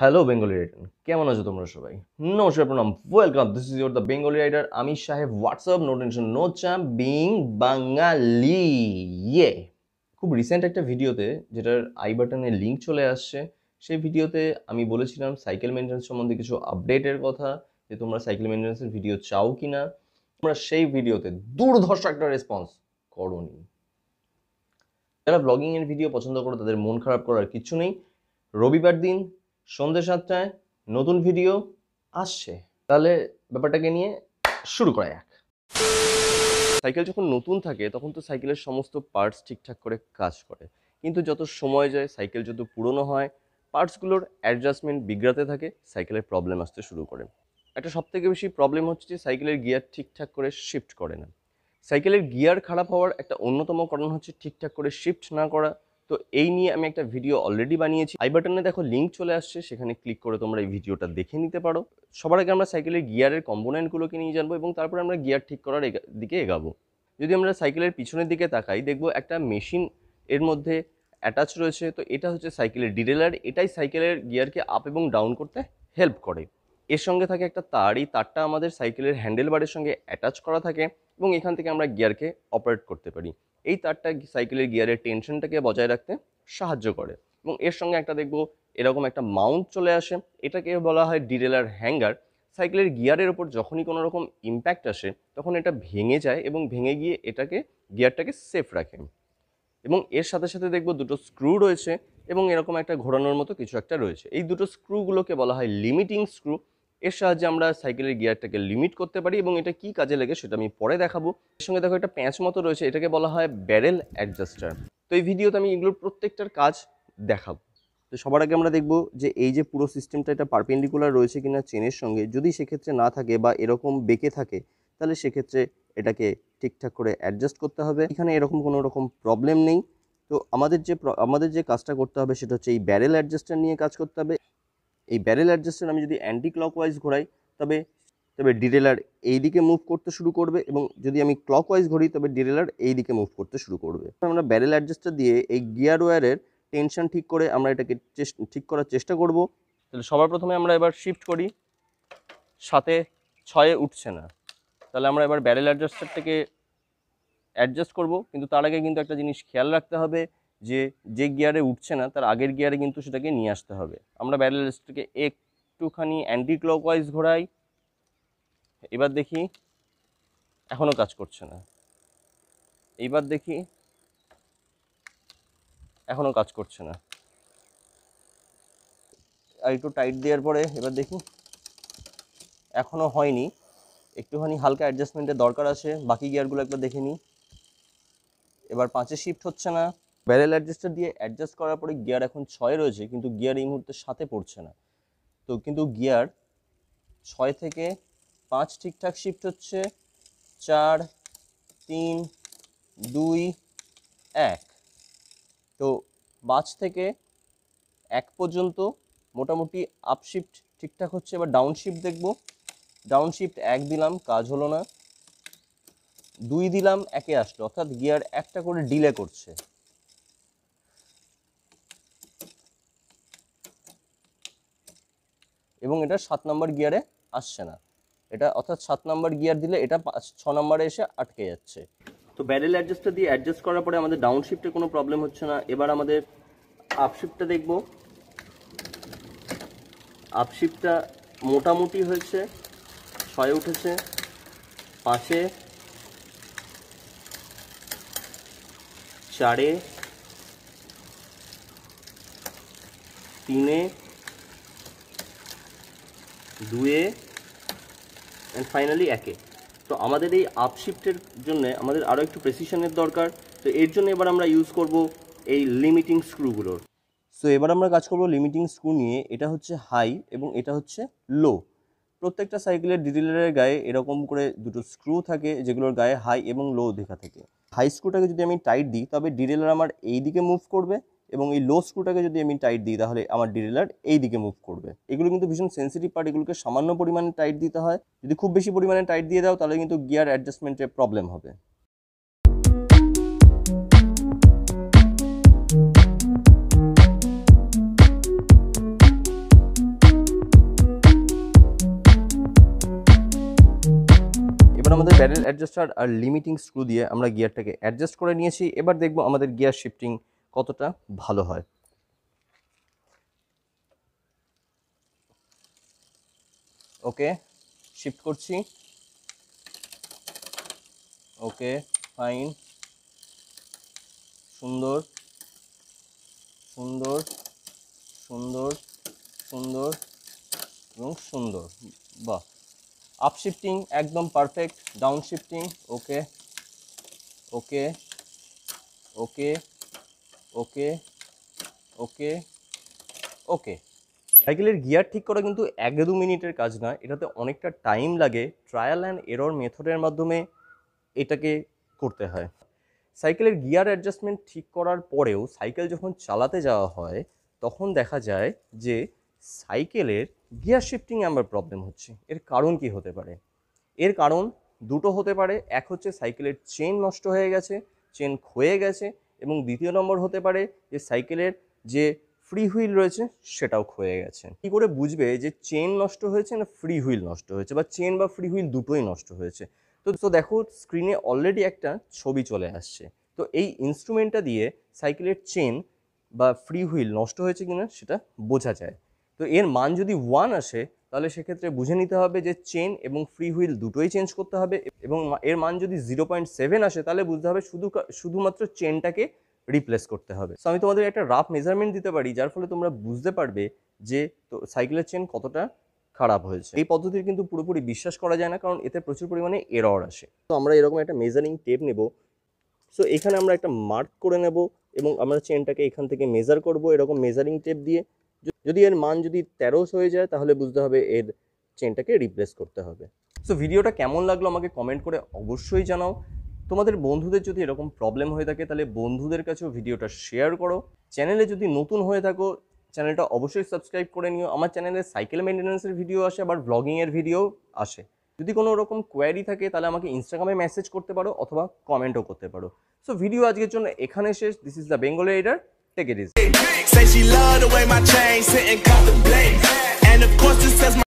Hello Bengali writer কেমন আছো তোমরা সবাই নমস্কার প্রণাম welcome this is your the Bengali rider আমি সাহেব হোয়াটসঅ্যাপ নো টেনশন নো চ্যাম বিং বাঙালি ইয়ে খুব রিসেন্ট একটা ভিডিওতে যেটার আই বাটনে লিঙ্ক চলে আসছে সেই ভিডিওতে আমি বলেছিলাম সাইকেল মেনটেন্স সম্বন্ধে কিছু আপডেটের কথা যে তোমরা সাইকেল মেনটেন্সের ভিডিও চাও কি না তোমরা সেই ভিডিওতে দুর্ধর্ষ একটা রেসপন্স নি যারা ব্লগিংয়ের ভিডিও পছন্দ করো তাদের মন খারাপ করার কিছু নেই রবিবার দিন সন্ধ্যে সাতটায় নতুন ভিডিও আসছে তাহলে ব্যাপারটাকে নিয়ে শুরু করা যাক সাইকেল যখন নতুন থাকে তখন তো সাইকেলের সমস্ত পার্টস ঠিকঠাক করে কাজ করে কিন্তু যত সময় যায় সাইকেল যত পুরনো হয় পার্টসগুলোর অ্যাডজাস্টমেন্ট বিগড়াতে থাকে সাইকেলের প্রবলেম আসতে শুরু করে একটা সবথেকে বেশি প্রবলেম হচ্ছে যে সাইকেলের গিয়ার ঠিকঠাক করে শিফট করে না সাইকেলের গিয়ার খারাপ হওয়ার একটা অন্যতম কারণ হচ্ছে ঠিকঠাক করে শিফট না করা তো এই নিয়ে আমি একটা ভিডিও অলরেডি বানিয়েছি আই বাটনে দেখো লিঙ্ক চলে আসছে সেখানে ক্লিক করে তোমরা এই ভিডিওটা দেখে নিতে পারো সবার আগে আমরা সাইকেলের গিয়ারের কম্পোনেন্টগুলোকে নিয়ে জানবো এবং তারপরে আমরা গিয়ার ঠিক করার দিকে এগাবো যদি আমরা সাইকেলের পিছনের দিকে তাকাই দেখবো একটা মেশিন এর মধ্যে অ্যাটাচ রয়েছে তো এটা হচ্ছে সাইকেলের ডিরেলার এটাই সাইকেলের গিয়ারকে আপ এবং ডাউন করতে হেল্প করে এর সঙ্গে থাকে একটা তার এই তারটা আমাদের সাইকেলের হ্যান্ডেল বারের সঙ্গে অ্যাটাচ করা থাকে এবং এখান থেকে আমরা গিয়ারকে অপারেট করতে পারি এই তারটা সাইকেলের গিয়ারের টেনশনটাকে বজায় রাখতে সাহায্য করে এবং এর সঙ্গে একটা দেখব এরকম একটা মাউন্ট চলে আসে এটাকে বলা হয় ডিরেলার হ্যাঙ্গার সাইকেলের গিয়ারের ওপর যখনই কোনো রকম ইম্প্যাক্ট আসে তখন এটা ভেঙে যায় এবং ভেঙে গিয়ে এটাকে গিয়ারটাকে সেফ রাখে এবং এর সাথে সাথে দেখব দুটো স্ক্রু রয়েছে এবং এরকম একটা ঘোরানোর মতো কিছু একটা রয়েছে এই দুটো স্ক্রুগুলোকে বলা হয় লিমিটিং স্ক্রু এর সাহায্যে আমরা সাইকেলের গিয়ারটাকে লিমিট করতে পারি এবং এটা কি কাজে লাগে সেটা আমি পরে দেখাবো এর সঙ্গে দেখো একটা প্যাঁচ মতো রয়েছে এটাকে বলা হয় ব্যারেল অ্যাডজাস্টার তো এই ভিডিওতে আমি এগুলোর প্রত্যেকটার কাজ দেখাবো তো সবার আগে আমরা দেখব যে এই যে পুরো সিস্টেমটা এটা পারপেন্ডিকুলার রয়েছে কিনা চেনের সঙ্গে যদি সেক্ষেত্রে না থাকে বা এরকম বেঁকে থাকে তাহলে সেক্ষেত্রে এটাকে ঠিকঠাক করে অ্যাডজাস্ট করতে হবে এখানে এরকম কোনো রকম প্রবলেম নেই তো আমাদের যে আমাদের যে কাজটা করতে হবে সেটা হচ্ছে এই ব্যারেল অ্যাডজাস্টার নিয়ে কাজ করতে হবে এই ব্যারেল অ্যাডজাস্টার আমি যদি অ্যান্টি ক্লকওয়াইজ ঘোরাই তবে তবে ডিরেলার এই দিকে মুভ করতে শুরু করবে এবং যদি আমি ক্লকওয়াইজ ঘুরি তবে ডিরেলার এই দিকে মুভ করতে শুরু করবে আমরা ব্যারেল অ্যাডজাস্টার দিয়ে এই গিয়ার ওয়ারের টেনশন ঠিক করে আমরা এটাকে ঠিক করার চেষ্টা করব তাহলে সবার প্রথমে আমরা এবার শিফট করি সাথে ছয়ে উঠছে না তাহলে আমরা এবার ব্যারেল অ্যাডজাস্টারটাকে অ্যাডজাস্ট করব কিন্তু তার আগে কিন্তু একটা জিনিস খেয়াল রাখতে হবে যে যে গিয়ারে উঠছে না তার আগের গিয়ারে কিন্তু সেটাকে নিয়ে আসতে হবে আমরা ব্যারেল রেসটাকে একটুখানি অ্যান্টি ক্লকওয়াইজ ঘোরাই এবার দেখি এখনও কাজ করছে না এইবার দেখি এখনও কাজ করছে না আর একটু টাইট দেওয়ার পরে এবার দেখি এখনও হয়নি একটুখানি হালকা অ্যাডজাস্টমেন্টের দরকার আছে বাকি গিয়ারগুলো একবার দেখে নিই এবার পাঁচে শিফট হচ্ছে না ব্যারেল অ্যাডজাস্টার দিয়ে অ্যাডজাস্ট করার পরে গিয়ার এখন ছয় রয়েছে কিন্তু গিয়ার এই মুহূর্তে সাথে পড়ছে না তো কিন্তু গিয়ার ছয় থেকে পাঁচ ঠিকঠাক শিফট হচ্ছে চার তিন দুই এক তো পাঁচ থেকে এক পর্যন্ত মোটামুটি আপশিফট ঠিকঠাক হচ্ছে এবার ডাউনশিফট দেখব ডাউনশিফট এক দিলাম কাজ হলো না দুই দিলাম একে আসলো অর্থাৎ গিয়ার একটা করে ডিলে করছে এবং এটা সাত নম্বর গিয়ারে আসছে না এটা অর্থাৎ সাত নম্বর গিয়ার দিলে এটা ছ নম্বরে এসে আটকে যাচ্ছে তো ব্যারেল অ্যাডজাস্টটা দিয়ে অ্যাডজাস্ট করার পরে আমাদের ডাউনশিফটে কোনো প্রবলেম হচ্ছে না এবার আমাদের আপশিফটটা দেখব আপশিফটটা মোটামুটি হয়েছে ছয় উঠেছে পাঁচে চারে তিনে দুয়ে অ্যান্ড ফাইনালি একে তো আমাদের এই আপশিফটের জন্য আমাদের আরও একটু প্রেসিশনের দরকার তো এর জন্য এবার আমরা ইউজ করব এই লিমিটিং স্ক্রুগুলোর সো এবার আমরা কাজ করব লিমিটিং স্ক্রু নিয়ে এটা হচ্ছে হাই এবং এটা হচ্ছে লো প্রত্যেকটা সাইকেলের ডিটেলারের গায়ে এরকম করে দুটো স্ক্রু থাকে যেগুলোর গায়ে হাই এবং লো দেখা থাকে হাই স্ক্রুটাকে যদি আমি টাইট দিই তবে ডিটেলার আমার এই দিকে মুভ করবে এবং এই লো স্ক্রুটাকে যদি আমি টাইট দিই তাহলে আমার ডিরেলার এই দিকে মুভ করবে এগুলো কিন্তু ভীষণ সেন্সিটিভ পার্ট এগুলোকে সামান্য পরিমাণে টাইট দিতে হয় যদি খুব বেশি পরিমাণে টাইট দিয়ে দাও তাহলে কিন্তু গিয়ার অ্যাডজাস্টমেন্টের প্রবলেম হবে এবার আমাদের ব্যারেল অ্যাডজাস্টার আর লিমিটিং স্ক্রু দিয়ে আমরা গিয়ারটাকে অ্যাডজাস্ট করে নিয়েছি এবার দেখব আমাদের গিয়ার শিফটিং কতটা ভালো হয় ওকে শিফট করছি ওকে ফাইন সুন্দর সুন্দর সুন্দর সুন্দর এবং সুন্দর বাহ আপশিফটিং একদম পারফেক্ট ডাউনশিফটিং ওকে ওকে ওকে ওকে ওকে ওকে সাইকেলের গিয়ার ঠিক করা কিন্তু এক দু মিনিটের কাজ না এটাতে অনেকটা টাইম লাগে ট্রায়াল অ্যান্ড এরর মেথডের মাধ্যমে এটাকে করতে হয় সাইকেলের গিয়ার অ্যাডজাস্টমেন্ট ঠিক করার পরেও সাইকেল যখন চালাতে যাওয়া হয় তখন দেখা যায় যে সাইকেলের গিয়ার শিফটিং আমার প্রবলেম হচ্ছে এর কারণ কি হতে পারে এর কারণ দুটো হতে পারে এক হচ্ছে সাইকেলের চেন নষ্ট হয়ে গেছে চেন ক্ষয়ে গেছে এবং দ্বিতীয় নম্বর হতে পারে যে সাইকেলের যে ফ্রি হুইল রয়েছে সেটাও ক্ষয়ে গেছে কী করে বুঝবে যে চেন নষ্ট হয়েছে না ফ্রি হুইল নষ্ট হয়েছে বা চেন বা ফ্রি হুইল দুটোই নষ্ট হয়েছে তো তো দেখো স্ক্রিনে অলরেডি একটা ছবি চলে আসছে তো এই ইনস্ট্রুমেন্টটা দিয়ে সাইকেলের চেন বা ফ্রি হুইল নষ্ট হয়েছে কিনা সেটা বোঝা যায় তো এর মান যদি ওয়ান আসে তাহলে সেক্ষেত্রে বুঝে নিতে হবে যে চেন এবং ফ্রি হুইল দুটোই চেঞ্জ করতে হবে এবং এর মান যদি জিরো পয়েন্ট সেভেন আসে তাহলে বুঝতে হবে শুধু শুধুমাত্র চেনটাকে রিপ্লেস করতে হবে সো আমি তোমাদের একটা রাফ মেজারমেন্ট দিতে পারি যার ফলে তোমরা বুঝতে পারবে যে তো সাইকেলের চেন কতটা খারাপ হয়েছে এই পদ্ধতির কিন্তু পুরোপুরি বিশ্বাস করা যায় না কারণ এতে প্রচুর পরিমাণে এরর আসে তো আমরা এরকম একটা মেজারিং টেপ নেব সো এখানে আমরা একটা মার্ক করে নেব এবং আমরা চেনটাকে এখান থেকে মেজার করব এরকম মেজারিং টেপ দিয়ে যদি এর মান যদি তেরোস হয়ে যায় তাহলে বুঝতে হবে এর চেনটাকে রিপ্লেস করতে হবে সো ভিডিওটা কেমন লাগলো আমাকে কমেন্ট করে অবশ্যই জানাও তোমাদের বন্ধুদের যদি এরকম প্রবলেম হয়ে থাকে তাহলে বন্ধুদের কাছেও ভিডিওটা শেয়ার করো চ্যানেলে যদি নতুন হয়ে থাকো চ্যানেলটা অবশ্যই সাবস্ক্রাইব করে নিও আমার চ্যানেলে সাইকেল মেনটেন্যান্সের ভিডিও আসে আবার ব্লগিংয়ের ভিডিও আসে যদি কোনো রকম কোয়ারি থাকে তাহলে আমাকে ইনস্টাগ্রামে মেসেজ করতে পারো অথবা কমেন্টও করতে পারো সো ভিডিও আজকের জন্য এখানে শেষ this is the Bengal rider think it is. Say she love the way my chain sitting contemplate. And of course, this says my